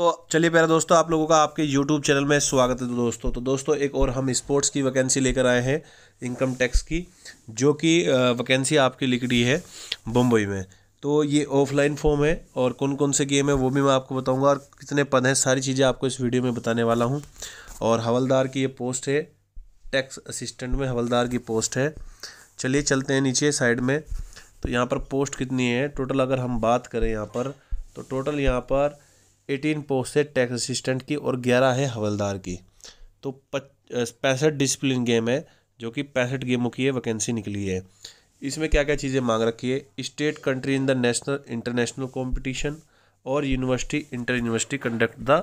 तो चलिए प्यारे दोस्तों आप लोगों का आपके यूट्यूब चैनल में स्वागत है दोस्तों तो दोस्तों एक और हम स्पोर्ट्स की वैकेंसी लेकर आए हैं इनकम टैक्स की जो कि वैकेंसी आपकी लिखी है बम्बई में तो ये ऑफलाइन फॉर्म है और कौन कौन से गेम है वो भी मैं आपको बताऊंगा और कितने पद हैं सारी चीज़ें आपको इस वीडियो में बताने वाला हूँ और हवलदार की ये पोस्ट है टैक्स असिस्टेंट में हवलदार की पोस्ट है चलिए चलते हैं नीचे साइड में तो यहाँ पर पोस्ट कितनी है टोटल अगर हम बात करें यहाँ पर तो टोटल यहाँ पर एटीन पोस्ट है टैक्स असिस्टेंट की और ग्यारह है हवलदार की तो पैंसठ डिसिप्लिन गेम है जो कि पैंसठ गेमों की है वैकेंसी निकली है इसमें क्या क्या चीज़ें मांग रखी है state country in the national international competition और university inter university conduct the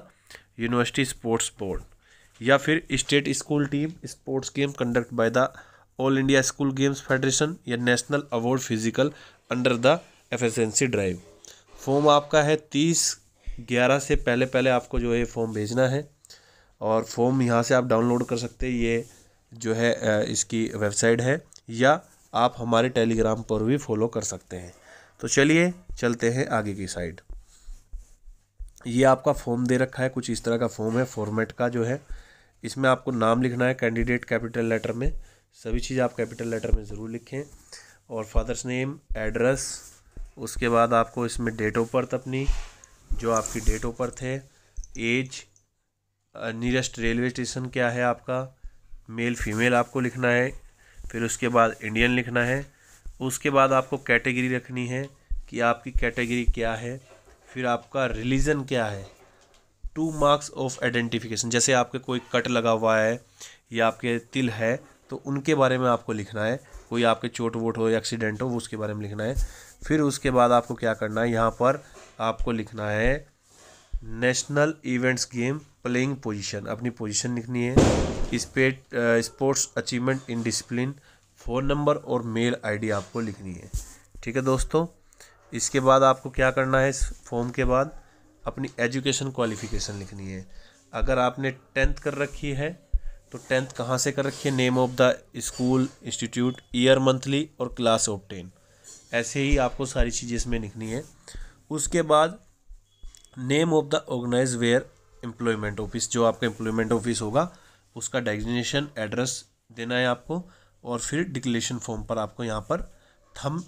university sports board या फिर state school team sports game conduct by the all India school games federation या national award physical under the F drive form आपका है तीस ग्यारह से पहले पहले आपको जो है फॉर्म भेजना है और फॉर्म यहाँ से आप डाउनलोड कर सकते हैं ये जो है इसकी वेबसाइट है या आप हमारे टेलीग्राम पर भी फॉलो कर सकते हैं तो चलिए चलते हैं आगे की साइड ये आपका फॉर्म दे रखा है कुछ इस तरह का फॉर्म है फॉर्मेट का जो है इसमें आपको नाम लिखना है कैंडिडेट कैपिटल लेटर में सभी चीज़ आप कैपिटल लेटर में ज़रूर लिखें और फादर्स नेम एड्रेस उसके बाद आपको इसमें डेट ऑफ बर्थ अपनी जो आपकी डेट ऑफ बर्थ है एज नियरेस्ट रेलवे स्टेशन क्या है आपका मेल फीमेल आपको लिखना है फिर उसके बाद इंडियन लिखना है उसके बाद आपको कैटेगरी रखनी है कि आपकी कैटेगरी क्या है फिर आपका रिलीजन क्या है टू मार्क्स ऑफ आइडेंटिफिकेशन जैसे आपके कोई कट लगा हुआ है या आपके तिल है तो उनके बारे में आपको लिखना है कोई आपके चोट वोट हो या एक्सीडेंट हो उसके बारे में लिखना है फिर उसके बाद आपको क्या करना है यहाँ पर आपको लिखना है national events game playing position अपनी पोजीशन लिखनी है state sports achievement in discipline phone number और मेल आईडी आपको लिखनी है ठीक है दोस्तों इसके बाद आपको क्या करना है इस फॉर्म के बाद अपनी एजुकेशन क्वालिफ़िकेशन लिखनी है अगर आपने टेंथ कर रखी है तो टेंथ कहाँ से कर रखी है name of the school institute year monthly और क्लास ऑफ टेन ऐसे ही आपको सारी चीज़ें इसमें लिखनी है उसके बाद name of the organise where employment office जो आपका एम्प्लॉयमेंट ऑफिस होगा उसका डेजिग्नेशन एड्रेस देना है आपको और फिर डिक्लेशन फॉर्म पर आपको यहाँ पर थम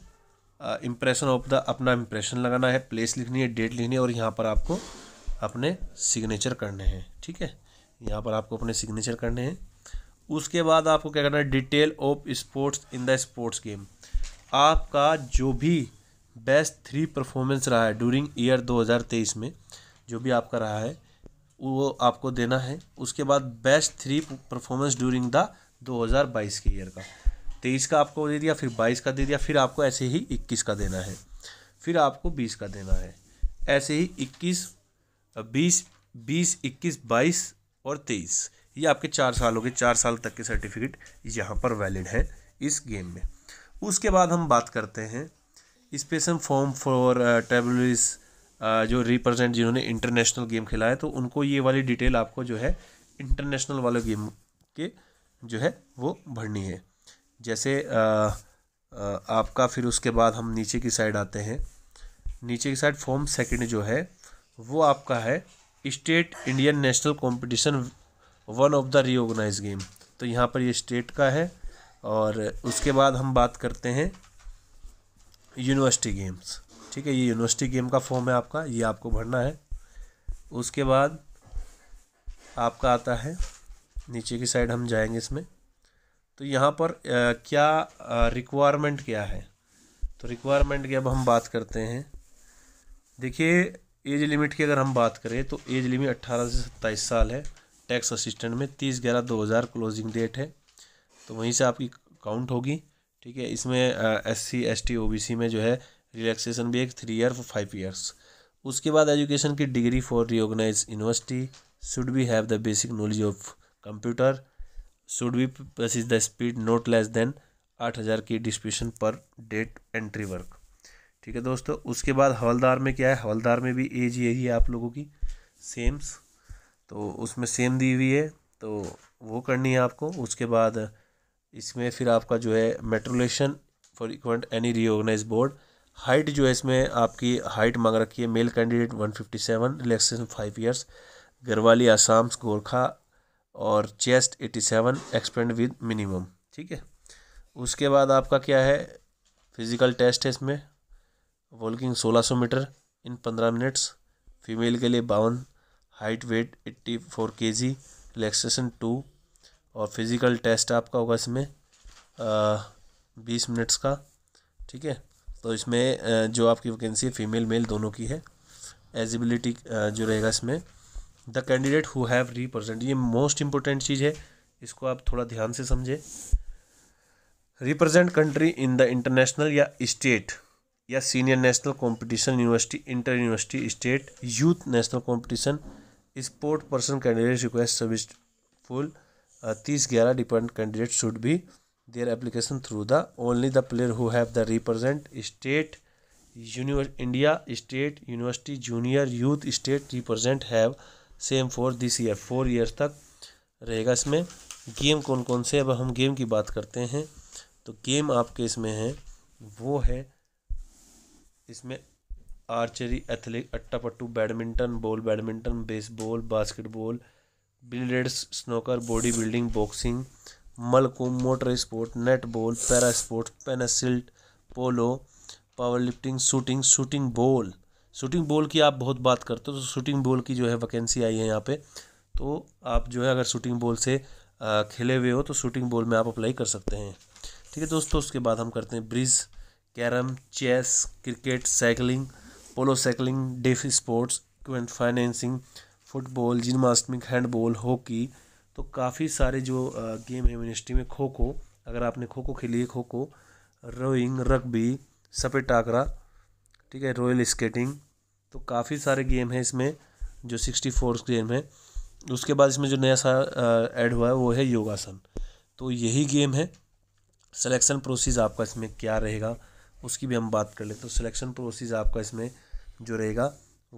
इम्प्रेशन ऑफ द अपना इम्प्रेशन लगाना है प्लेस लिखनी है डेट लिखनी है और यहाँ पर आपको अपने सिग्नेचर करने हैं ठीक है यहाँ पर आपको अपने सिग्नेचर करने हैं उसके बाद आपको क्या करना है detail of sports in the sports game आपका जो भी बेस्ट थ्री परफॉर्मेंस रहा है डूरिंग ईयर 2023 में जो भी आपका रहा है वो आपको देना है उसके बाद best three performance during the 2022 के ईयर का तेईस का आपको दे दिया फिर बाईस का दे दिया फिर आपको ऐसे ही इक्कीस का देना है फिर आपको बीस का देना है ऐसे ही इक्कीस बीस बीस इक्कीस बाईस और तेईस ये आपके चार साल हो गए चार साल तक के सर्टिफिकेट यहाँ पर वैलिड है इस गेम में उसके बाद हम बात करते हैं इस पे सम फॉर्म फॉर ट्रेवलिस जो रिप्रेजेंट जिन्होंने इंटरनेशनल गेम खेला है तो उनको ये वाली डिटेल आपको जो है इंटरनेशनल वाले गेम के जो है वो भरनी है जैसे आ, uh, आ, uh, आपका फिर उसके बाद हम नीचे की साइड आते हैं नीचे की साइड फॉर्म सेकंड जो है वो आपका है state Indian national competition one of the reorganise game तो यहाँ पर ये स्टेट का है और उसके बाद हम बात करते हैं यूनिवर्सिटी गेम्स ठीक है ये यूनिवर्सिटी गेम का फॉर्म है आपका ये आपको भरना है उसके बाद आपका आता है नीचे की साइड हम जाएंगे इसमें तो यहाँ पर आ, क्या रिक्वायरमेंट क्या है तो रिक्वायरमेंट की अब हम बात करते हैं देखिए एज लिमिट की अगर हम बात करें तो एज लिमिट अट्ठारह से सत्ताईस साल है टैक्स असिस्टेंट में तीस ग्यारह दो हज़ार क्लोजिंग डेट है तो वहीं से आपकी काउंट होगी ठीक है इसमें S C S T O B C में जो है रिलैक्सेशन भी एक three year for five years उसके बाद एजुकेशन की degree for reorganise university should be have the basic knowledge of computer should be plus is the speed not less than आठ हज़ार की डिस्ट्रीब्यूशन पर डेट एंट्री वर्क ठीक है दोस्तों उसके बाद हवलदार में क्या है हवलदार में भी एज यही है आप लोगों की सेम्स तो उसमें सेम दी हुई है तो वो करनी है आपको उसके बाद इसमें फिर आपका जो है matriculation for equivalent any reorganise board height जो है इसमें आपकी हाइट मांग रखी है male candidate 157 relaxation five years Garhwali Assam Gorkha और चेस्ट 87 एक्सपेंड विद मिनिमम ठीक है उसके बाद आपका क्या है फिज़िकल टेस्ट है इसमें सोलह 1600 मीटर इन 15 मिनट्स फीमेल के लिए बावन height weight 84 four K G relaxation two और फिज़िकल टेस्ट आपका होगा इसमें बीस मिनट्स का ठीक है तो इसमें जो आपकी वैकेंसी है फीमेल मेल दोनों की है एजिबिलिटी जो रहेगा इसमें the candidate who have represent ये मोस्ट इंपॉर्टेंट चीज़ है इसको आप थोड़ा ध्यान से समझें represent country in the international या स्टेट या senior national competition university inter university state youth national competition sport person candidate request service full Uh, तीस ग्यारह डिपेंड कैंडिडेट शुड भी their application through the only the player who have the represent state India state university junior youth state represent have same for this year four years तक रहेगा इसमें game कौन कौन से अब हम गेम की बात करते हैं तो गेम आपके इसमें हैं वो है इसमें आर्चरी एथलेट अट्टापट्टू badminton ball badminton baseball basketball billiards snooker body building boxing मलकुम motor sport netball para sport पेनासिल्ट polo power lifting shooting shooting ball shooting ball की आप बहुत बात करते हो तो शूटिंग बॉल की जो है वैकेंसी आई है यहाँ पे तो आप जो है अगर शूटिंग बॉल से खेले हुए हो तो शूटिंग बॉल में आप अप्लाई कर सकते हैं ठीक है दोस्तों उसके बाद हम करते हैं bridge carrom chess cricket cycling polo cycling deaf sports equipment financing football gymnastic handball hockey तो काफ़ी सारे जो गेम है मिनिस्ट्री में खो खो अगर आपने खो खो खेली है खो खो रोइंग रग्बी सपे टाकरा ठीक है रॉयल स्केटिंग तो काफ़ी सारे गेम हैं इसमें जो सिक्सटी फोर गेम है उसके बाद इसमें जो नया सा ऐड हुआ है वो है योगासन तो यही गेम है सिलेक्शन प्रोसेस आपका इसमें क्या रहेगा उसकी भी हम बात कर लें तो सिलेक्शन प्रोसेस आपका इसमें जो रहेगा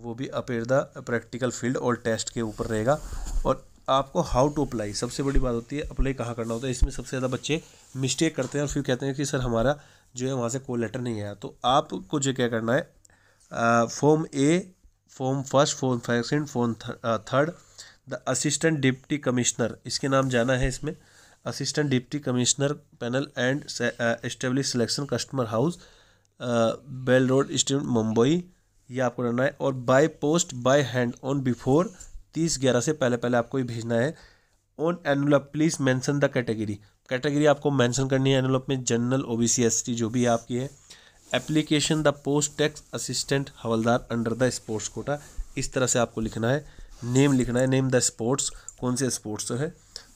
वो भी अपेयर द प्रैक्टिकल फील्ड और टेस्ट के ऊपर रहेगा और आपको हाउ टू अप्लाई सबसे बड़ी बात होती है अप्लाई कहाँ करना होता है इसमें सबसे ज़्यादा बच्चे मिस्टेक करते हैं और फिर कहते हैं कि सर हमारा जो है वहाँ से कोई लेटर नहीं आया तो आपको जो क्या करना है form A form first form second form third the assistant deputy commissioner इसके नाम जाना है इसमें assistant deputy commissioner panel and establish selection customer house bell road state Mumbai ये आपको डालना है और by post by hand on before तीस ग्यारह से पहले पहले आपको ये भेजना है on envelope please mention the category category आपको मेंशन करनी है एनवलप में जनरल ओ बी सी एस टी जो भी आपकी है application the post tax assistant havildar under the sports quota इस तरह से आपको लिखना है नेम लिखना है नेम द स्पोर्ट्स कौन से स्पोर्ट्स है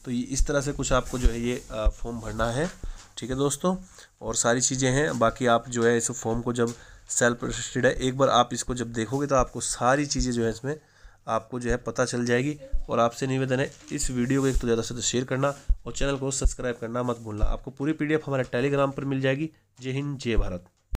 तो ये इस तरह से कुछ आपको जो है ये फॉर्म भरना है ठीक है दोस्तों और सारी चीज़ें हैं बाकी आप जो है इस फॉर्म को जब सेल्फ रजिस्टेड है एक बार आप इसको जब देखोगे तो आपको सारी चीज़ें जो है इसमें आपको जो है पता चल जाएगी और आपसे निवेदन है इस वीडियो को एक तो ज़्यादा से ज़्यादा शेयर करना और चैनल को सब्सक्राइब करना मत भूलना आपको पूरी पीडीएफ हमारे टेलीग्राम पर मिल जाएगी जय हिंद जय भारत